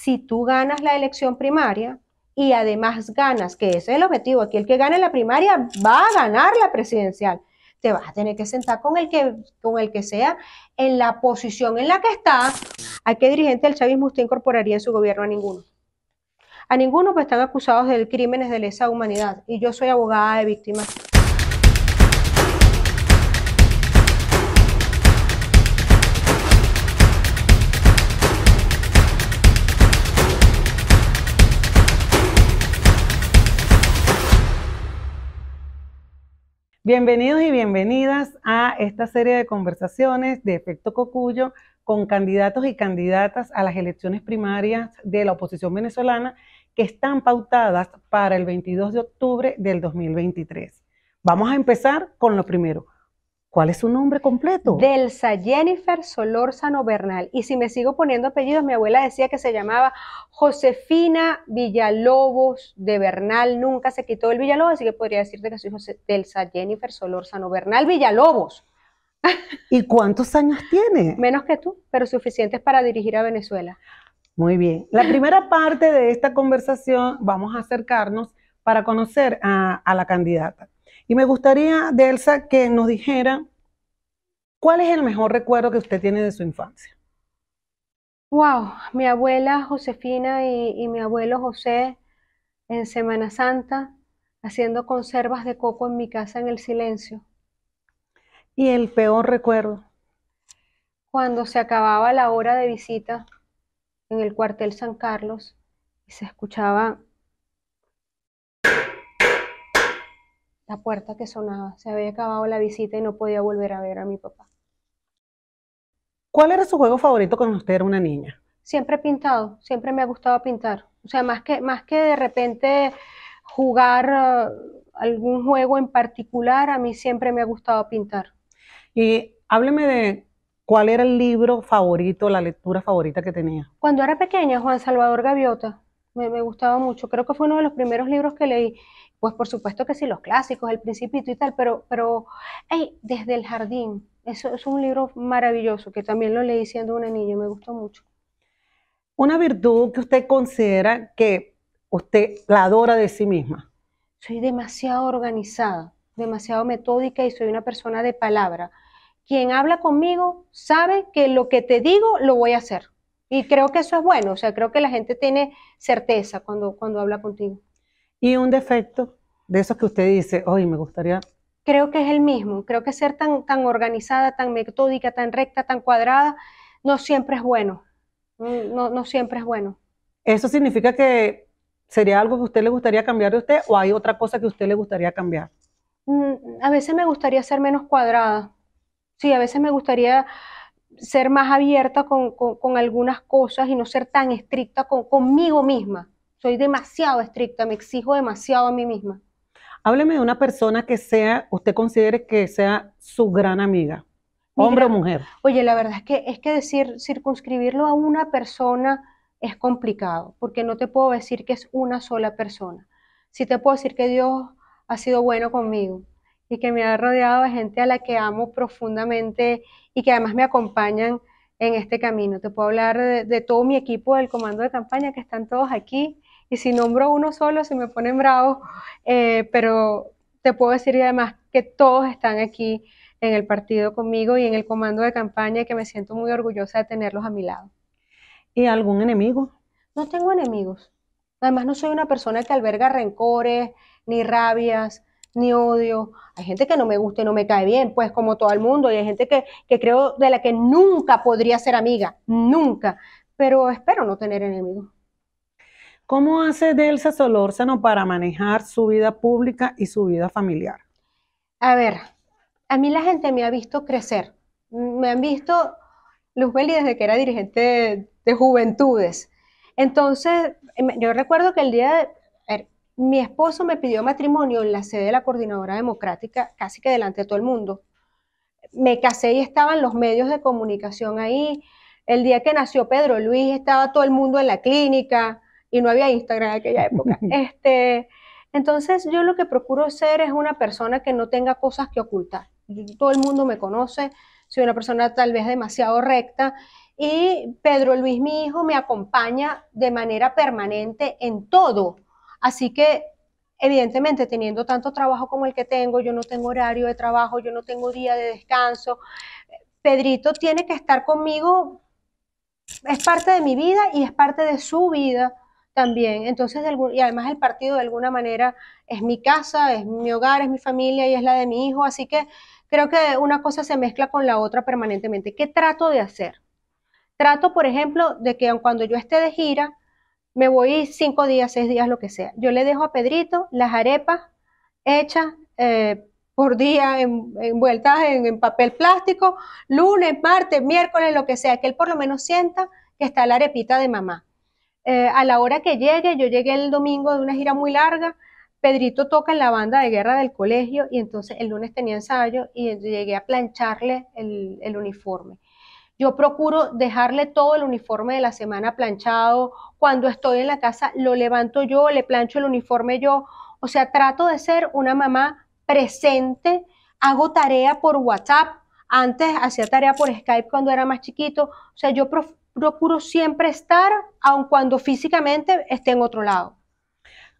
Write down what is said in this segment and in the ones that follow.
si tú ganas la elección primaria y además ganas, que ese es el objetivo, aquí el que gane la primaria va a ganar la presidencial. Te vas a tener que sentar con el que, con el que sea en la posición en la que está. ¿A qué dirigente del chavismo usted incorporaría en su gobierno? A ninguno. A ninguno pues están acusados de crímenes de lesa humanidad. Y yo soy abogada de víctimas. Bienvenidos y bienvenidas a esta serie de conversaciones de efecto cocuyo con candidatos y candidatas a las elecciones primarias de la oposición venezolana que están pautadas para el 22 de octubre del 2023. Vamos a empezar con lo primero. ¿Cuál es su nombre completo? Delsa Jennifer Solórzano Bernal. Y si me sigo poniendo apellidos, mi abuela decía que se llamaba Josefina Villalobos de Bernal. Nunca se quitó el Villalobos, así que podría decirte que soy Delsa Jennifer Solórzano Bernal Villalobos. ¿Y cuántos años tiene? Menos que tú, pero suficientes para dirigir a Venezuela. Muy bien. La primera parte de esta conversación vamos a acercarnos para conocer a, a la candidata. Y me gustaría, Delsa, que nos dijera cuál es el mejor recuerdo que usted tiene de su infancia. Wow, mi abuela Josefina y, y mi abuelo José en Semana Santa haciendo conservas de coco en mi casa en el silencio. ¿Y el peor recuerdo? Cuando se acababa la hora de visita en el cuartel San Carlos y se escuchaba la puerta que sonaba. Se había acabado la visita y no podía volver a ver a mi papá. ¿Cuál era su juego favorito cuando usted era una niña? Siempre he pintado, siempre me ha gustado pintar. O sea, más que, más que de repente jugar eh, algún juego en particular, a mí siempre me ha gustado pintar. Y hábleme de cuál era el libro favorito, la lectura favorita que tenía. Cuando era pequeña, Juan Salvador Gaviota, me gustaba mucho. Creo que fue uno de los primeros libros que leí. Pues por supuesto que sí, los clásicos, El Principito y tal, pero, pero desde el jardín, eso es un libro maravilloso que también lo leí siendo una niña, me gustó mucho. Una virtud que usted considera que usted la adora de sí misma. Soy demasiado organizada, demasiado metódica y soy una persona de palabra. Quien habla conmigo sabe que lo que te digo lo voy a hacer. Y creo que eso es bueno, o sea, creo que la gente tiene certeza cuando, cuando habla contigo y un defecto de esos que usted dice, hoy me gustaría... Creo que es el mismo, creo que ser tan, tan organizada, tan metódica, tan recta, tan cuadrada, no siempre es bueno, mm, no, siempre es bueno. ¿Eso significa que sería algo que usted le gustaría cambiar de usted o hay otra cosa que usted le gustaría cambiar? Mm, a veces me gustaría ser menos cuadrada, sí, a veces me gustaría ser más abierta con, algunas cosas y no ser tan estricta con, conmigo misma. Soy demasiado estricta, me exijo demasiado a mí misma. Hábleme de una persona que sea, usted considere que sea su gran amiga, hombre o mujer. Oye, la verdad es que es que decir circunscribirlo a una persona es complicado, porque no te puedo decir que es una sola persona. Sí te puedo decir que Dios ha sido bueno conmigo y que me ha rodeado de gente a la que amo profundamente y que además me acompañan en este camino. Te puedo hablar de todo mi equipo del comando de campaña que están todos aquí y si nombro uno solo si me ponen bravos, eh, pero te puedo decir además que todos están aquí en el partido conmigo y en el comando de campaña y que me siento muy orgullosa de tenerlos a mi lado. ¿Y algún enemigo? No tengo enemigos. Además no soy una persona que alberga rencores, ni rabias, ni odio. Hay gente que no me gusta y no me cae bien, pues como todo el mundo, y hay gente que creo de la que nunca podría ser amiga, nunca. Pero espero no tener enemigos. ¿Cómo hace Delsa Solórzano para manejar su vida pública y su vida familiar? A ver, a mí la gente me ha visto crecer. Me han visto Luzbeli desde que era dirigente de, Juventudes. Entonces, em, yo recuerdo que el día de, mi esposo me pidió matrimonio en la sede de la Coordinadora Democrática, casi que delante de todo el mundo. Me casé y estaban los medios de comunicación ahí. El día que nació Pedro Luis estaba todo el mundo en la clínica y no había Instagram en aquella época. este, entonces yo lo que procuro ser es una persona que no tenga cosas que ocultar. Todo el mundo me conoce, soy una persona tal vez demasiado recta y Pedro Luis, mi hijo, me acompaña de manera permanente en todo. Así que evidentemente teniendo tanto trabajo como el que tengo, yo no tengo horario de trabajo, yo no tengo día de descanso. Pedrito tiene que estar conmigo, es parte de mi vida y es parte de su vida también. Entonces, y además el partido de alguna manera es mi casa, es mi hogar, es mi familia y es la de mi hijo, así que creo que una cosa se mezcla con la otra permanentemente. ¿Qué trato de hacer? Trato, por ejemplo, de que cuando yo esté de gira, me voy cinco días, seis días, lo que sea. Yo le dejo a Pedrito las arepas hechas eh, por día, en, envueltas en papel plástico, lunes, martes, miércoles, lo que sea, que él por lo menos sienta que está la arepita de mamá eh, a la hora que llegue, yo llegué el domingo de una gira muy larga, Pedrito toca en la banda de guerra del colegio y entonces el lunes tenía ensayo y llegué a plancharle el, el uniforme. Yo procuro dejarle todo el uniforme de la semana planchado. Cuando estoy en la casa, lo levanto yo, le plancho el uniforme yo. O sea, trato de ser una mamá presente. Hago tarea por WhatsApp. Antes hacía tarea por Skype cuando era más chiquito. O sea, yo procuro siempre estar, aun cuando físicamente esté en otro lado.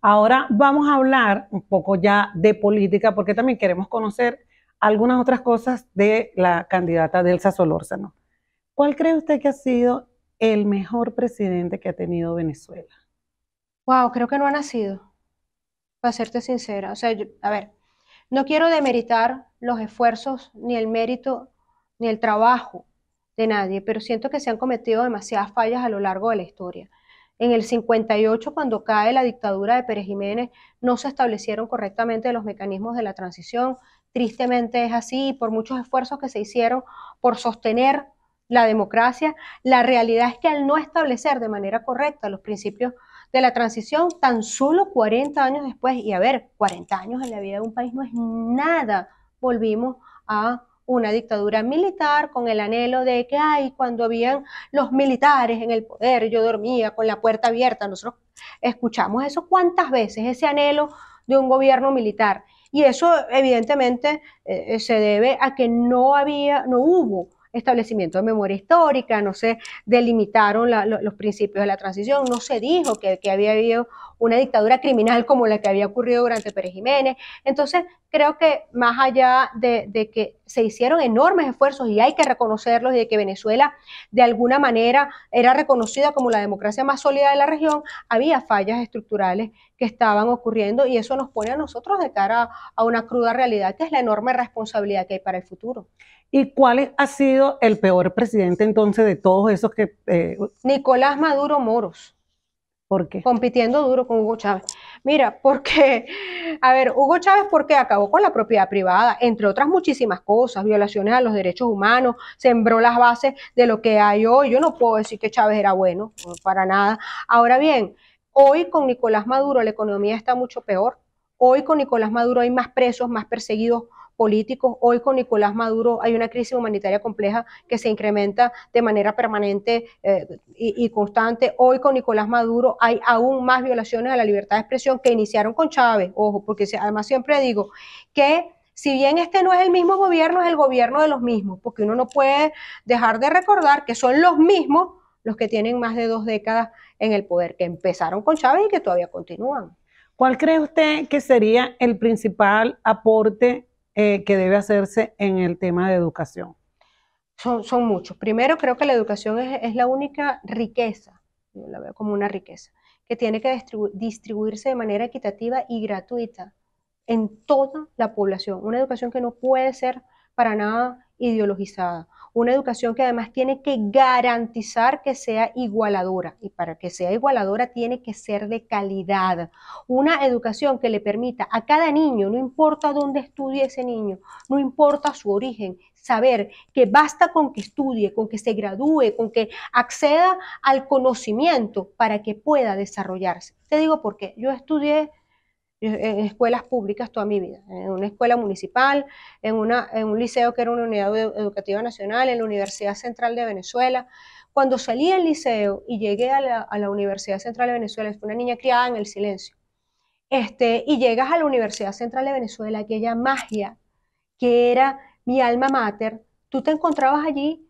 Ahora vamos a hablar un poco ya de política, porque también queremos conocer algunas otras cosas de la candidata Delsa Solórzano. ¿Cuál cree usted que ha sido el mejor presidente que ha tenido Venezuela? Wow, creo que no ha nacido, para serte sincera. O sea, a ver, no quiero demeritar los esfuerzos, ni el mérito, ni el trabajo de nadie, pero siento que se han cometido demasiadas fallas a lo largo de la historia. En el 58, cuando cae la dictadura de Pérez Jiménez, no se establecieron correctamente los mecanismos de la transición. Tristemente es así, y por muchos esfuerzos que se hicieron por sostener la democracia, la realidad es que al no establecer de manera correcta los principios de la transición, tan solo 40 años después, y a ver, 40 años en la vida de un país no es nada, volvimos a una dictadura militar con el anhelo de que, hay cuando habían los militares en el poder, yo dormía con la puerta abierta. Nosotros escuchamos eso cuántas veces, ese anhelo de un gobierno militar. Y eso evidentemente eh, se debe a que no había, no hubo establecimiento de memoria histórica, no se delimitaron los principios de la transición, no se dijo que, había habido una dictadura criminal como la que había ocurrido durante Pérez Jiménez. Entonces, creo que más allá de, que se hicieron enormes esfuerzos y hay que reconocerlos y de que Venezuela de alguna manera era reconocida como la democracia más sólida de la región, había fallas estructurales que estaban ocurriendo y eso nos pone a nosotros de cara a una cruda realidad que es la enorme responsabilidad que hay para el futuro. ¿Y cuál ha sido el peor presidente entonces de todos esos que... Eh, Nicolás Maduro Moros. ¿Por qué? Compitiendo duro con Hugo Chávez. Mira, porque, a ver, Hugo Chávez, porque acabó con la propiedad privada, entre otras muchísimas cosas, violaciones a los derechos humanos, sembró las bases de lo que hay hoy. Yo no puedo decir que Chávez era bueno, para nada. Ahora bien, hoy con Nicolás Maduro la economía está mucho peor. Hoy con Nicolás Maduro hay más presos, más perseguidos, políticos. Hoy con Nicolás Maduro hay una crisis humanitaria compleja que se incrementa de manera permanente eh, y, y, constante. Hoy con Nicolás Maduro hay aún más violaciones a la libertad de expresión que iniciaron con Chávez, ojo, porque además siempre digo que si bien este no es el mismo gobierno, es el gobierno de los mismos, porque uno no puede dejar de recordar que son los mismos los que tienen más de dos décadas en el poder, que empezaron con Chávez y que todavía continúan. ¿Cuál cree usted que sería el principal aporte eh, que debe hacerse en el tema de educación? Son, muchos. Primero, creo que la educación es, la única riqueza, yo la veo como una riqueza, que tiene que distribuirse de manera equitativa y gratuita en toda la población. Una educación que no puede ser para nada ideologizada una educación que además tiene que garantizar que sea igualadora y para que sea igualadora tiene que ser de calidad, una educación que le permita a cada niño, no importa dónde estudie ese niño, no importa su origen, saber que basta con que estudie, con que se gradúe, con que acceda al conocimiento para que pueda desarrollarse. Te digo por qué, yo estudié en escuelas públicas toda mi vida, en una escuela municipal, en, un liceo que era una unidad educativa nacional, en la Universidad Central de Venezuela. Cuando salí del liceo y llegué a la, Universidad Central de Venezuela, es una niña criada en el silencio, este, y llegas a la Universidad Central de Venezuela, aquella magia que era mi alma mater, tú te encontrabas allí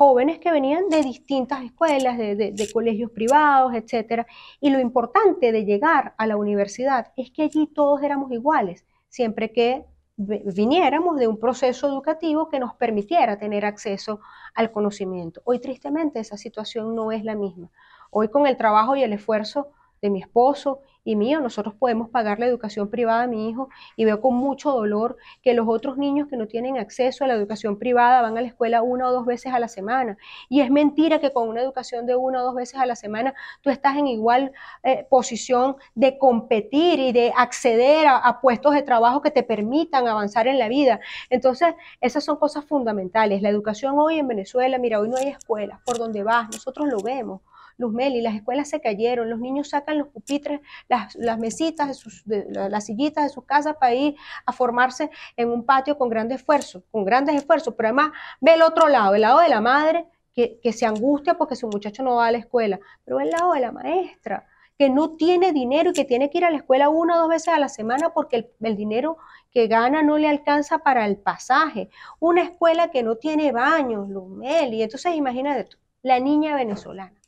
jóvenes que venían de distintas escuelas, de, colegios privados, etc. Y lo importante de llegar a la universidad es que allí todos éramos iguales, siempre que viniéramos de un proceso educativo que nos permitiera tener acceso al conocimiento. Hoy tristemente esa situación no es la misma. Hoy con el trabajo y el esfuerzo de mi esposo y mío. Nosotros podemos pagar la educación privada a mi hijo y veo con mucho dolor que los otros niños que no tienen acceso a la educación privada van a la escuela una o dos veces a la semana. Y es mentira que con una educación de una o dos veces a la semana tú estás en igual eh, posición de competir y de acceder a, a puestos de trabajo que te permitan avanzar en la vida. Entonces, esas son cosas fundamentales. La educación hoy en Venezuela, mira, hoy no hay escuelas, por donde vas, nosotros lo vemos meli, las escuelas se cayeron, los niños sacan los pupitres, las, mesitas, de sus, las sillitas de sus casas para ir a formarse en un patio con grandes esfuerzos, con grandes esfuerzos, pero además ve el otro lado, el lado de la madre que, se angustia porque su muchacho no va a la escuela, pero el lado de la maestra que no tiene dinero y que tiene que ir a la escuela una o dos veces a la semana porque el, dinero que gana no le alcanza para el pasaje. Una escuela que no tiene baños, los y entonces imagínate tú, la niña venezolana.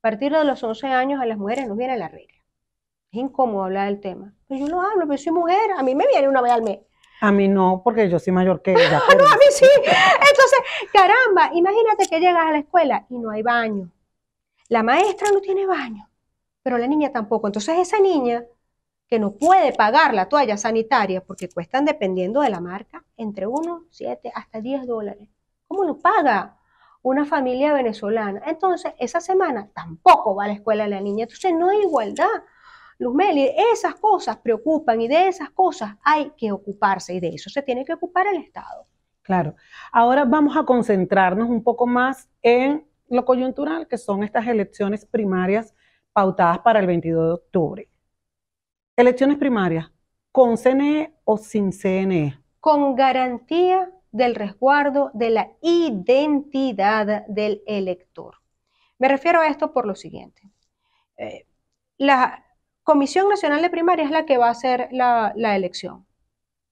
A partir de los 11 años a las mujeres no viene la regla. Es incómodo hablar del tema. Pero pues yo no hablo, pero soy mujer. A mí me viene una vez al mes. A mí no, porque yo soy mayor que ella. no, a mí sí. Entonces, caramba, imagínate que llegas a la escuela y no hay baño. La maestra no tiene baño, pero la niña tampoco. Entonces, esa niña que no puede pagar la toalla sanitaria, porque cuestan, dependiendo de la marca, entre 1, 7 hasta 10 dólares. ¿Cómo lo paga? una familia venezolana. Entonces, esa semana tampoco va a la escuela la niña. Entonces, no hay igualdad. Luzmeli, esas cosas preocupan y de esas cosas hay que ocuparse y de eso se tiene que ocupar el Estado. Claro. Ahora vamos a concentrarnos un poco más en lo coyuntural, que son estas elecciones primarias pautadas para el 22 de octubre. Elecciones primarias, con CNE o sin CNE. Con garantía del resguardo de la identidad del elector. Me refiero a esto por lo siguiente. Eh, la Comisión Nacional de Primaria es la que va a hacer la, elección.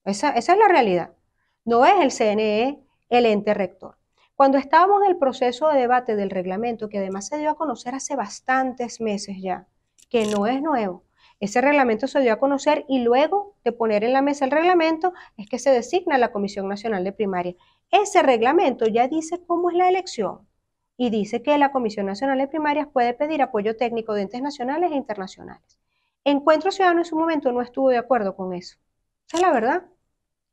Esa, esa, es la realidad. No es el CNE el ente rector. Cuando estábamos en el proceso de debate del reglamento, que además se dio a conocer hace bastantes meses ya, que no es nuevo, ese reglamento se dio a conocer y luego de poner en la mesa el reglamento es que se designa la Comisión Nacional de Primaria. Ese reglamento ya dice cómo es la elección y dice que la Comisión Nacional de Primarias puede pedir apoyo técnico de entes nacionales e internacionales. Encuentro Ciudadano en su momento no estuvo de acuerdo con eso. Esa es la verdad.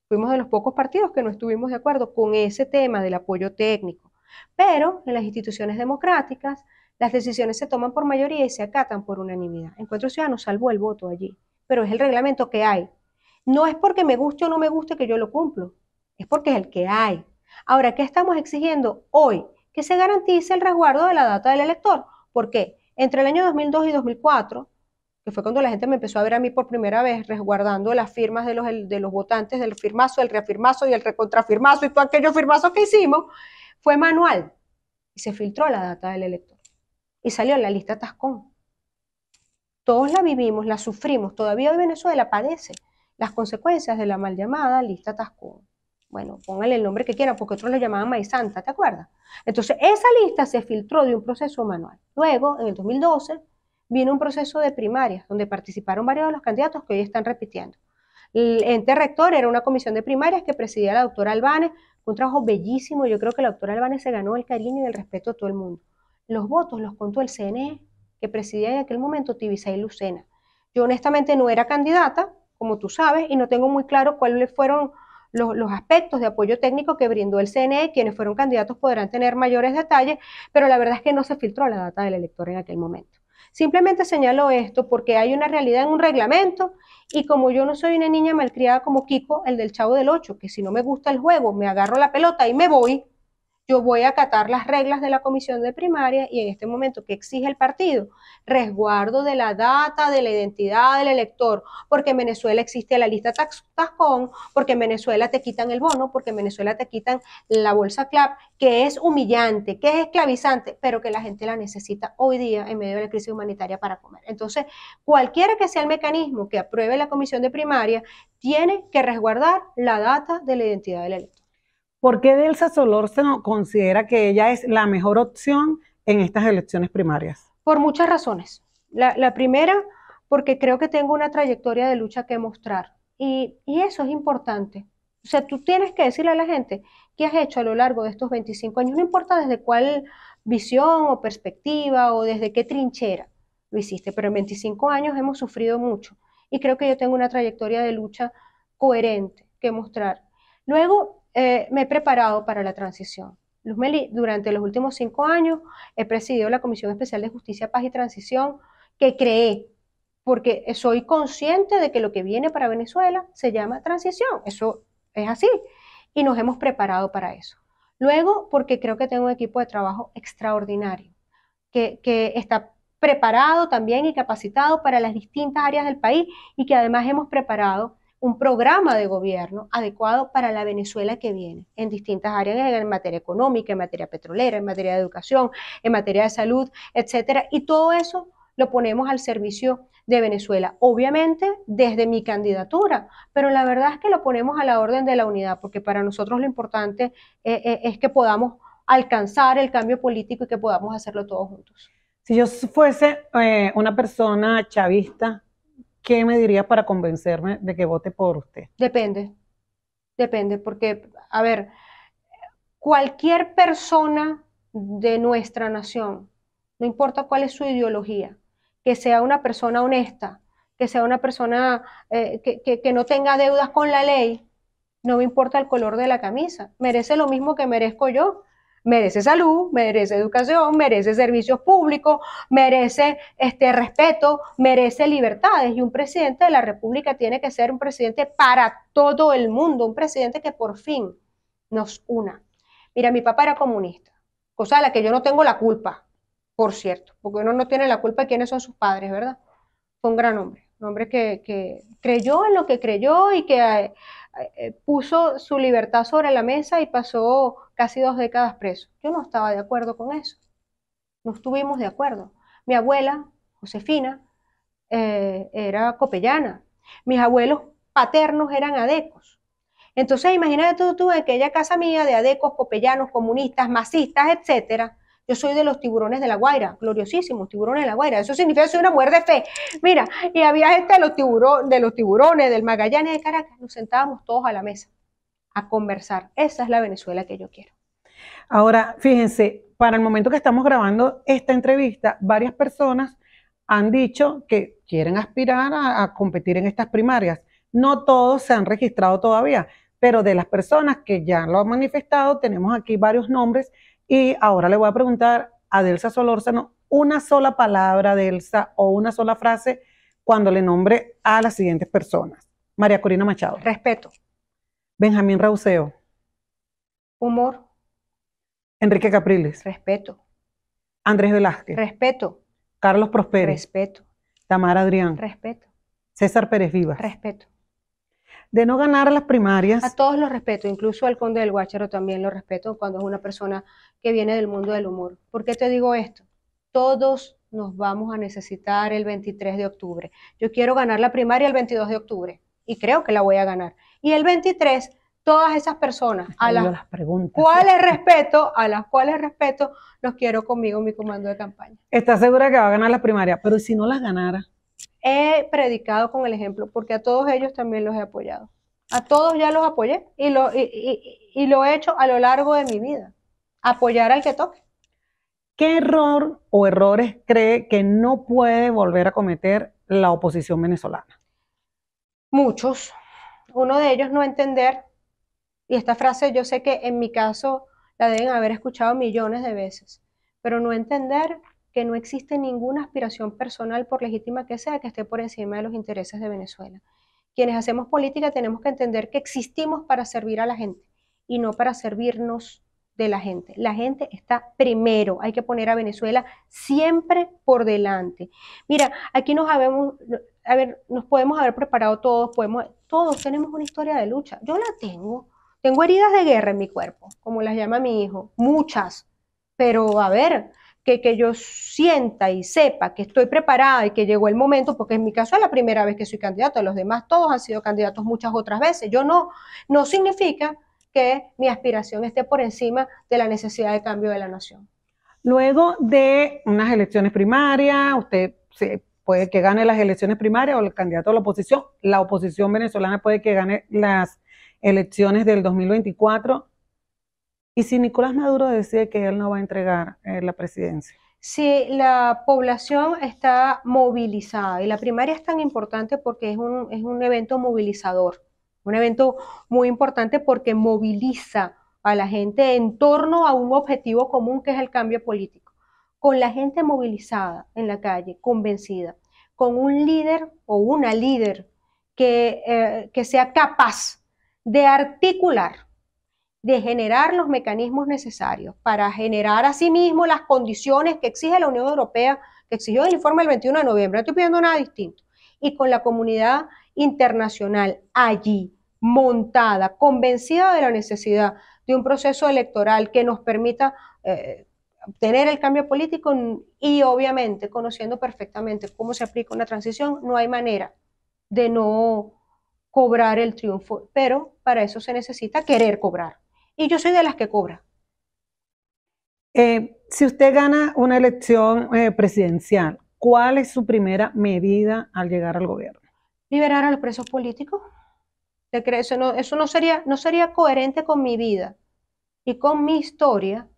Fuimos de los pocos partidos que no estuvimos de acuerdo con ese tema del apoyo técnico. Pero en las instituciones democráticas las decisiones se toman por mayoría y se acatan por unanimidad. Encuentro Ciudadano salvó el voto allí pero es el reglamento que hay. No es porque me guste o no me guste que yo lo cumplo, es porque es el que hay. Ahora, ¿qué estamos exigiendo hoy? Que se garantice el resguardo de la data del elector. ¿Por qué? Entre el año 2002 y 2004, que fue cuando la gente me empezó a ver a mí por primera vez resguardando las firmas de los, de los votantes, del firmazo, el reafirmazo y el recontrafirmazo y todo aquellos firmazos que hicimos, fue manual. Y se filtró la data del elector. Y salió en la lista Tascón todos la vivimos, la sufrimos, todavía hoy Venezuela padece las consecuencias de la mal llamada lista Tascón. Bueno, póngale el nombre que quiera, porque otros la llamaban Maizanta, ¿te acuerdas? Entonces, esa lista se filtró de un proceso manual. Luego, en el 2012, vino un proceso de primarias, donde participaron varios de los candidatos que hoy están repitiendo. El ente rector era una comisión de primarias que presidía la doctora Albanes, un trabajo bellísimo. Yo creo que la doctora Albanes se ganó el cariño y el respeto de todo el mundo. Los votos los contó el CNE que presidía en aquel momento Tibisay Lucena. Yo honestamente no era candidata, como tú sabes, y no tengo muy claro cuáles fueron los, aspectos de apoyo técnico que brindó el CNE, quienes fueron candidatos podrán tener mayores detalles, pero la verdad es que no se filtró la data del elector en aquel momento. Simplemente señalo esto porque hay una realidad en un reglamento y como yo no soy una niña malcriada como Kiko, el del Chavo del Ocho, que si no me gusta el juego, me agarro la pelota y me voy, yo voy a acatar las reglas de la comisión de primaria y en este momento, ¿qué exige el partido? Resguardo de la data, de la identidad del elector, porque en Venezuela existe la lista Tascón, porque en Venezuela te quitan el bono, porque en Venezuela te quitan la bolsa CLAP, que es humillante, que es esclavizante, pero que la gente la necesita hoy día en medio de la crisis humanitaria para comer. Entonces, cualquiera que sea el mecanismo que apruebe la comisión de primaria, tiene que resguardar la data de la identidad del elector. ¿Por qué Delsa Solórzano considera que ella es la mejor opción en estas elecciones primarias? Por muchas razones. La, primera, porque creo que tengo una trayectoria de lucha que mostrar. Y, y eso es importante. O sea, tú tienes que decirle a la gente qué has hecho a lo largo de estos 25 años, no importa desde cuál visión o perspectiva o desde qué trinchera lo hiciste, pero en 25 años hemos sufrido mucho y creo que yo tengo una trayectoria de lucha coherente que mostrar. Luego, eh, me he preparado para la transición. Meli, durante los últimos cinco años he presidido la Comisión Especial de Justicia, Paz y Transición que creé, porque soy consciente de que lo que viene para Venezuela se llama transición. Eso es así. Y nos hemos preparado para eso. Luego, porque creo que tengo un equipo de trabajo extraordinario, que está preparado también y capacitado para las distintas áreas del país y que además hemos preparado un programa de gobierno adecuado para la Venezuela que viene en distintas áreas, en materia económica, en materia petrolera, en materia de educación, en materia de salud, etcétera. Y todo eso lo ponemos al servicio de Venezuela, obviamente desde mi candidatura, pero la verdad es que lo ponemos a la orden de la unidad, porque para nosotros lo importante eh, eh, es que podamos alcanzar el cambio político y que podamos hacerlo todos juntos. Si yo fuese eh, una persona chavista, ¿qué me diría para convencerme de que vote por usted? Depende, depende, porque, a ver, cualquier persona de nuestra nación, no importa cuál es su ideología, que sea una persona honesta, que sea una persona eh, que, no tenga deudas con la ley, no me importa el color de la camisa, merece lo mismo que merezco yo merece salud, merece educación, merece servicios públicos, merece este respeto, merece libertades. Y un presidente de la República tiene que ser un presidente para todo el mundo, un presidente que por fin nos una. Mira, mi papá era comunista, cosa de la que yo no tengo la culpa, por cierto, porque uno no tiene la culpa de quiénes son sus padres, ¿verdad? Fue un gran hombre, un hombre que, que creyó en lo que creyó y que eh, eh, puso su libertad sobre la mesa y pasó casi dos décadas preso. Yo no estaba de acuerdo con eso. No estuvimos de acuerdo. Mi abuela, Josefina, eh, era copellana. Mis abuelos paternos eran adecos. Entonces, imagínate tú, tú en aquella casa mía de adecos, copellanos, comunistas, masistas, etcétera, yo soy de los tiburones de la Guaira, gloriosísimos tiburones de la Guaira. Eso significa soy una mujer de fe. Mira, y había gente de los, de los tiburones, del Magallanes de Caracas. Nos sentábamos todos a la mesa a conversar. Esa es la Venezuela que yo quiero. Ahora, fíjense, para el momento que estamos grabando esta entrevista, varias personas han dicho que quieren aspirar a competir en estas primarias. No todos se han registrado todavía, pero de las personas que ya lo han manifestado, tenemos aquí varios nombres y ahora le voy a preguntar a Delsa Solórzano una sola palabra, Delsa, o una sola frase cuando le nombre a las siguientes personas. María Corina Machado. Respeto. Benjamín Rauseo. Humor. Enrique Capriles. Respeto. Andrés Velázquez. Respeto. Carlos Prospero. Respeto. Tamara Adrián. Respeto. César Pérez Vivas. Respeto de no ganar las primarias. A todos los respeto, incluso al conde del Guácharo también lo respeto cuando es una persona que viene del mundo del humor. ¿Por qué te digo esto? Todos nos vamos a necesitar el 23 de octubre. Yo quiero ganar la primaria el 22 de octubre y creo que la voy a ganar. Y el 23, todas esas personas a las, las cuales respeto, a las cuales respeto, los quiero conmigo en mi comando de campaña. ¿Estás segura que va a ganar la primaria, Pero si no las ganara? he predicado con el ejemplo, porque a todos ellos también los he apoyado. A todos ya los apoyé y lo, he hecho a lo largo de mi vida. Apoyar al que toque. ¿Qué error o errores cree que no puede volver a cometer la oposición venezolana? Muchos. Uno de ellos no entender, y esta frase yo sé que en mi caso la deben haber escuchado millones de veces, pero no entender que no existe ninguna aspiración personal, por legítima que sea, que esté por encima de los intereses de Venezuela. Quienes hacemos política tenemos que entender que existimos para servir a la gente y no para servirnos de la gente. La gente está primero, hay que poner a Venezuela siempre por delante. Mira, aquí nos habemos, a ver, nos podemos haber preparado todos, podemos, todos tenemos una historia de lucha. Yo la tengo. Tengo heridas de guerra en mi cuerpo, como las llama mi hijo, muchas. Pero a ver, que, que, yo sienta y sepa que estoy preparada y que llegó el momento, porque en mi caso es la primera vez que soy candidato, los demás todos han sido candidatos muchas otras veces. Yo no, no significa que mi aspiración esté por encima de la necesidad de cambio de la nación. Luego de unas elecciones primarias, usted se puede que gane las elecciones primarias o el candidato a la oposición, la oposición venezolana puede que gane las elecciones del 2024 y si Nicolás Maduro decide que él no va a entregar eh, la presidencia. Si la población está movilizada y la primaria es tan importante porque es un, evento movilizador, un evento muy importante porque moviliza a la gente en torno a un objetivo común que es el cambio político. Con la gente movilizada en la calle, convencida, con un líder o una líder que, eh, que sea capaz de articular de generar los mecanismos necesarios para generar asimismo las condiciones que exige la Unión Europea, que exigió el informe del 21 de noviembre. No estoy pidiendo nada distinto. Y con la comunidad internacional allí, montada, convencida de la necesidad de un proceso electoral que nos permita tener eh, obtener el cambio político y obviamente conociendo perfectamente cómo se aplica una transición, no hay manera de no cobrar el triunfo, pero para eso se necesita querer cobrar y yo soy de las que cobra. Eh, si usted gana una elección eh, presidencial, ¿cuál es su primera medida al llegar al gobierno? Liberar a los presos políticos. Eso, no, eso no, sería, no sería coherente con mi vida y con mi historia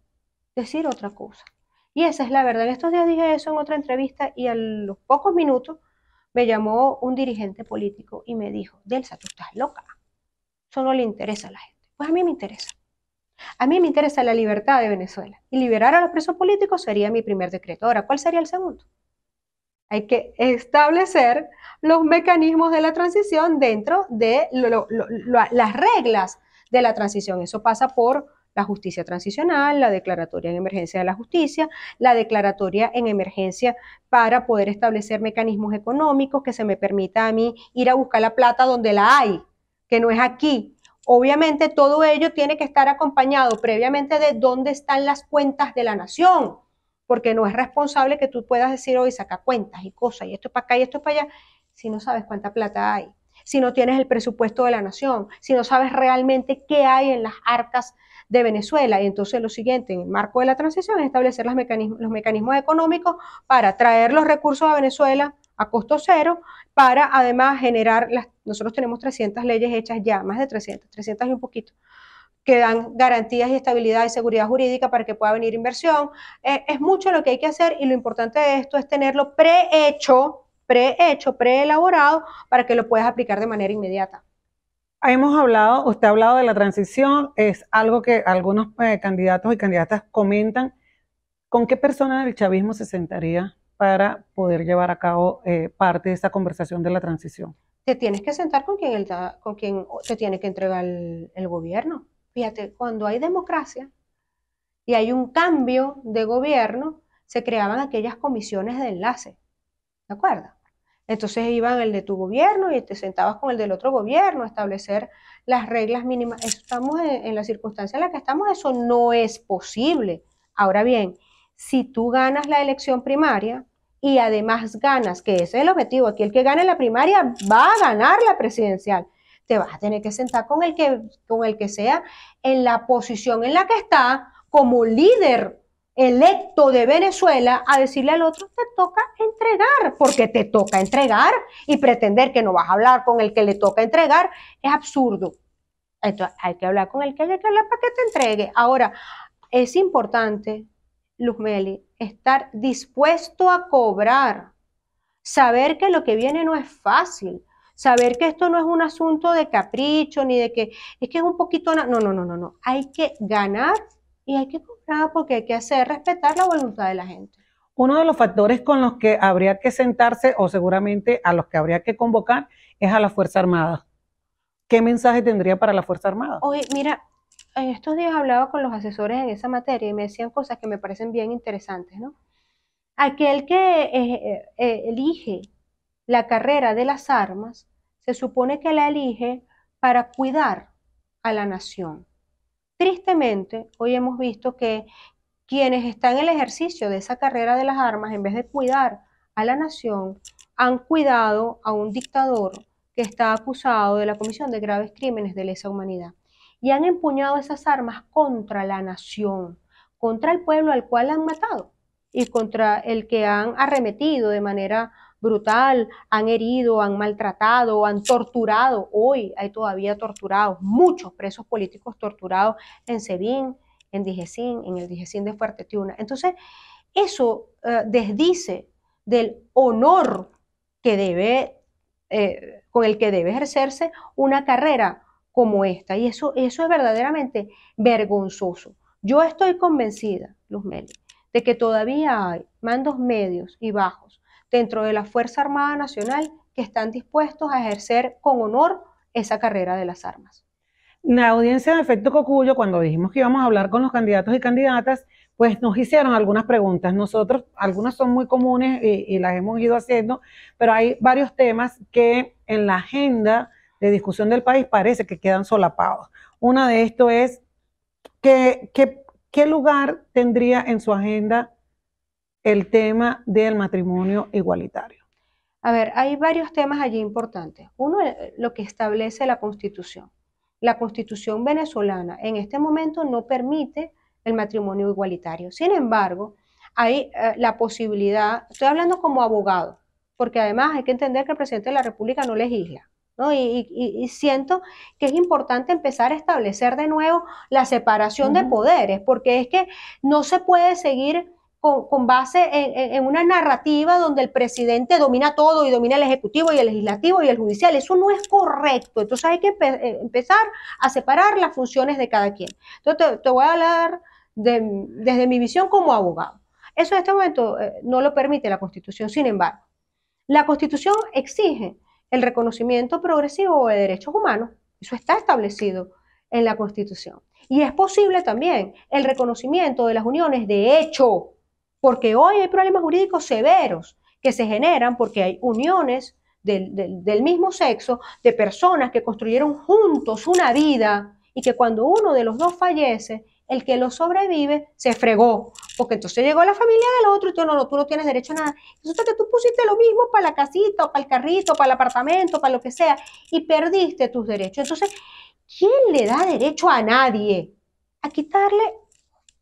decir otra cosa. Y esa es la verdad. En estos días dije eso en otra entrevista y a los pocos minutos me llamó un dirigente político y me dijo, Delsa, tú estás loca. Eso no le interesa a la gente. Pues a mí me interesa. A mí me interesa la libertad de Venezuela y liberar a los presos políticos sería mi primer decreto. Ahora, ¿cuál sería el segundo? Hay que establecer los mecanismos de la transición dentro de las reglas de la transición. Eso pasa por la justicia transicional, la declaratoria en emergencia de la justicia, la declaratoria en emergencia para poder establecer mecanismos económicos que se me permita a mí ir a buscar la plata donde la hay, que no es aquí, Obviamente todo ello tiene que estar acompañado previamente de dónde están las cuentas de la nación, porque no es responsable que tú puedas decir hoy saca cuentas y cosas, y esto es para acá y esto es para allá, si no sabes cuánta plata hay, si no tienes el presupuesto de la nación, si no sabes realmente qué hay en las arcas de Venezuela. Y entonces lo siguiente, en el marco de la transición, es establecer los mecanismos, los mecanismos económicos para traer los recursos a Venezuela, a costo cero para además generar, las, nosotros tenemos 300 leyes hechas ya, más de 300, 300 y un poquito, que dan garantías y estabilidad y seguridad jurídica para que pueda venir inversión. Eh, es mucho lo que hay que hacer y lo importante de esto es tenerlo prehecho, prehecho, preelaborado para que lo puedas aplicar de manera inmediata. Hemos hablado, usted ha hablado de la transición, es algo que algunos eh, candidatos y candidatas comentan. ¿Con qué persona del chavismo se sentaría para poder llevar a cabo eh, parte de esta conversación de la transición. Te tienes que sentar con quien, con quien te tiene que entregar el, gobierno. Fíjate, cuando hay democracia y hay un cambio de gobierno, se creaban aquellas comisiones de enlace. ¿De acuerdo? Entonces iban el de tu gobierno y te sentabas con el del otro gobierno a establecer las reglas mínimas. estamos en, en, la circunstancia en la que estamos, eso no es posible. Ahora bien, si tú ganas la elección primaria y además ganas, que ese es el objetivo, aquí el que gane la primaria va a ganar la presidencial. Te vas a tener que sentar con el que, con el que sea en la posición en la que está como líder electo de Venezuela a decirle al otro, te toca entregar, porque te toca entregar y pretender que no vas a hablar con el que le toca entregar es absurdo. hay que hablar con el que hay que hablar para que te entregue. Ahora, es importante Luzmeli, estar dispuesto a cobrar, saber que lo que viene no es fácil, saber que esto no es un asunto de capricho ni de que es que es un poquito, no, no, no, no, no, hay que ganar y hay que cobrar porque hay que hacer respetar la voluntad de la gente. Uno de los factores con los que habría que sentarse o seguramente a los que habría que convocar es a la Fuerza Armada. ¿Qué mensaje tendría para la Fuerza Armada? Oye, mira, en estos días hablaba con los asesores en esa materia y me decían cosas que me parecen bien interesantes, ¿no? Aquel que eh, eh, eh, elige la carrera de las armas, se supone que la elige para cuidar a la nación. Tristemente, hoy hemos visto que quienes están en el ejercicio de esa carrera de las armas, en vez de cuidar a la nación, han cuidado a un dictador que está acusado de la comisión de graves crímenes de lesa humanidad y han empuñado esas armas contra la nación, contra el pueblo al cual han matado y contra el que han arremetido de manera brutal, han herido, han maltratado, han torturado. Hoy hay todavía torturados, muchos presos políticos torturados en Sebin, en Dijesín, en el Dijesín de Fuerte Tiuna. Entonces, eso eh, desdice del honor que debe, eh, con el que debe ejercerse una carrera como esta. Y eso, eso es verdaderamente vergonzoso. Yo estoy convencida, Luz Meli, de que todavía hay mandos medios y bajos dentro de la Fuerza Armada Nacional que están dispuestos a ejercer con honor esa carrera de las armas. La audiencia de Efecto Cocuyo, cuando dijimos que íbamos a hablar con los candidatos y candidatas, pues nos hicieron algunas preguntas. Nosotros, algunas son muy comunes y las hemos ido haciendo, pero hay varios temas que en la agenda de discusión del país parece que quedan solapados. Una de esto es que, qué lugar tendría en su agenda el tema del matrimonio igualitario. A ver, hay varios temas allí importantes. Uno, es eh, lo que establece la Constitución. La Constitución venezolana en este momento no permite el matrimonio igualitario. Sin embargo, hay eh, la posibilidad, estoy hablando como abogado, porque además hay que entender que el presidente de la República no legisla. Y, siento que es importante empezar a establecer de nuevo la separación de poderes, porque es que no se puede seguir con, base en, una narrativa donde el presidente domina todo y domina el ejecutivo y el legislativo y el judicial. Eso no es correcto. Entonces hay que eh, empezar a separar las funciones de cada quien. Entonces te, voy a hablar desde mi visión como abogado. Eso en este momento eh, no lo permite la Constitución. Sin embargo, la Constitución exige el reconocimiento progresivo de derechos humanos. Eso está establecido en la Constitución. Y es posible también el reconocimiento de las uniones de hecho, porque hoy hay problemas jurídicos severos que se generan porque hay uniones del, mismo sexo de personas que construyeron juntos una vida y que cuando uno de los dos fallece, el que lo sobrevive se fregó porque entonces llegó la familia del otro y tú no, no, tú no tienes derecho a nada. Entonces tú pusiste lo mismo para la casita, para el carrito, para el apartamento, para lo que sea, y perdiste tus derechos. Entonces, ¿quién le da derecho a nadie a quitarle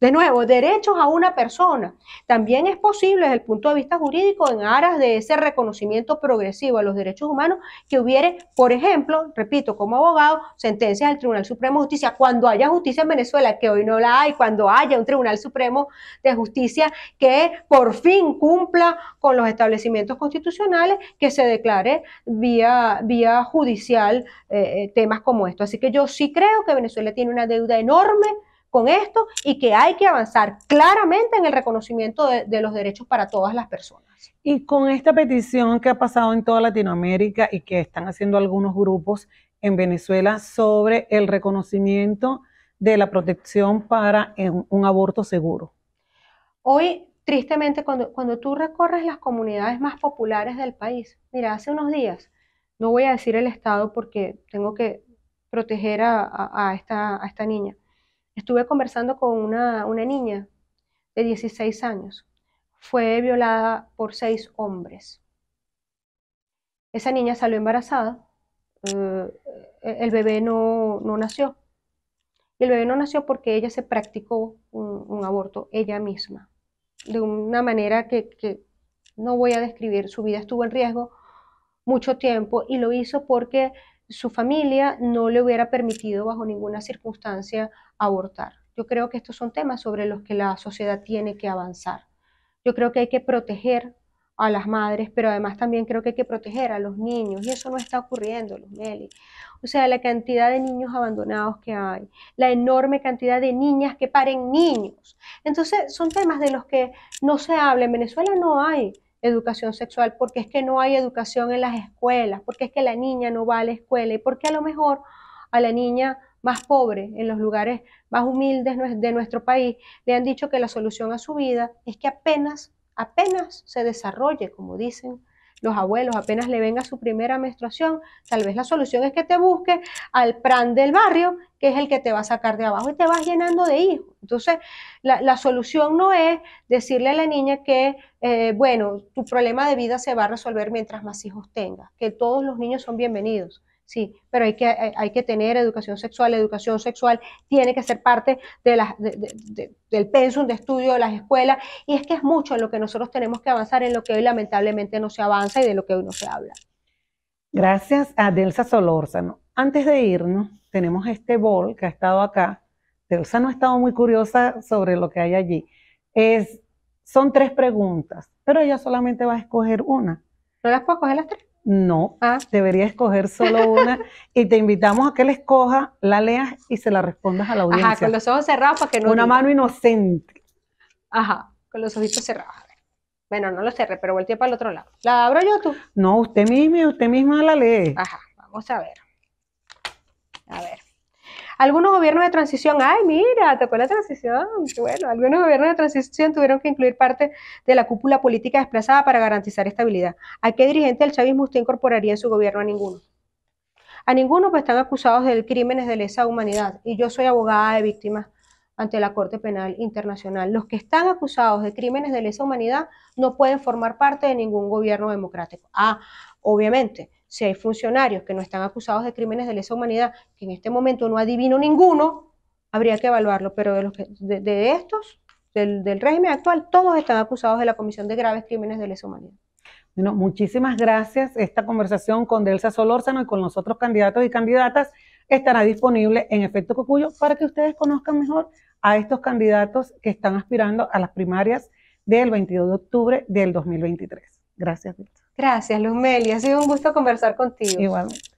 de nuevo, derechos a una persona. También es posible desde el punto de vista jurídico, en aras de ese reconocimiento progresivo a los derechos humanos, que hubiere, por ejemplo, repito, como abogado, sentencias del Tribunal Supremo de Justicia, cuando haya justicia en Venezuela, que hoy no la hay, cuando haya un Tribunal Supremo de Justicia que por fin cumpla con los establecimientos constitucionales, que se declare vía, vía judicial eh, eh, temas como esto. Así que yo sí creo que Venezuela tiene una deuda enorme con esto y que hay que avanzar claramente en el reconocimiento de, los derechos para todas las personas. Y con esta petición que ha pasado en toda Latinoamérica y que están haciendo algunos grupos en Venezuela sobre el reconocimiento de la protección para un aborto seguro. Hoy, tristemente, cuando, tú recorres las comunidades más populares del país, mira, hace unos días, no voy a decir el Estado porque tengo que proteger esta, a esta niña, Estuve conversando con una, niña de 16 años. Fue violada por seis hombres. Esa niña salió embarazada. Eh, el bebé no, nació. Y el bebé no nació porque ella se practicó un, aborto ella misma. De una manera que, que no voy a describir. Su vida estuvo en riesgo mucho tiempo y lo hizo porque su familia no le hubiera permitido bajo ninguna circunstancia abortar. Yo creo que estos son temas sobre los que la sociedad tiene que avanzar. Yo creo que hay que proteger a las madres, pero además también creo que hay que proteger a los niños y eso no está ocurriendo, los Meli. O sea, la cantidad de niños abandonados que hay, la enorme cantidad de niñas que paren niños. Entonces, son temas de los que no se habla. En Venezuela no hay educación sexual, porque es que no hay educación en las escuelas, porque es que la niña no va a la escuela y porque a lo mejor a la niña más pobre, en los lugares más humildes de nuestro país, le han dicho que la solución a su vida es que apenas, apenas se desarrolle, como dicen los abuelos, apenas le venga su primera menstruación, tal vez la solución es que te busque al pran del barrio, que es el que te va a sacar de abajo y te vas llenando de hijos. Entonces, la, la solución no es decirle a la niña que, eh, bueno, tu problema de vida se va a resolver mientras más hijos tengas, que todos los niños son bienvenidos. Sí, pero hay que, hay que tener educación sexual. educación sexual tiene que ser parte de del pensum de estudio de las escuelas y es que es mucho en lo que nosotros tenemos que avanzar, en lo que hoy lamentablemente no se avanza y de lo que hoy no se habla. Gracias a Delsa Solórzano. Antes de irnos, tenemos este bol que ha estado acá. Delsa no ha estado muy curiosa sobre lo que hay allí. Es, son tres preguntas, pero ella solamente va a escoger una. ¿No las puedo escoger las tres? No, ah. debería escoger solo una y te invitamos a que la escoja, la leas y se la respondas a la audiencia. Ajá, con los ojos cerrados para que no. Una mano inocente. Ajá, con los ojitos cerrados. Bueno, no lo cerré, pero volteé para el otro lado. ¿La abro yo tú? No, usted misma, usted misma la lee. Ajá, vamos a ver. A ver. Algunos gobiernos de transición, ay, mira, tocó la transición. Bueno, algunos gobiernos de transición tuvieron que incluir parte de la cúpula política desplazada para garantizar estabilidad. ¿A qué dirigente del chavismo usted incorporaría en su gobierno? A ninguno. A ninguno pues están acusados de crímenes de lesa humanidad y yo soy abogada de víctimas ante la Corte Penal Internacional. Los que están acusados de crímenes de lesa humanidad no pueden formar parte de ningún gobierno democrático. Ah, obviamente, si hay funcionarios que no están acusados de crímenes de lesa humanidad, que en este momento no adivino ninguno, habría que evaluarlo, pero de, los de, estos, del, del régimen actual, todos están acusados de la comisión de graves crímenes de lesa humanidad. Bueno, muchísimas gracias. Esta conversación con Delsa Solórzano y con los otros candidatos y candidatas estará disponible en Efecto Cocuyo para que ustedes conozcan mejor a estos candidatos que están aspirando a las primarias del 22 de octubre del 2023. Gracias, Delsa. Gracias, Luzmeli. Ha sido un gusto conversar contigo. Igualmente.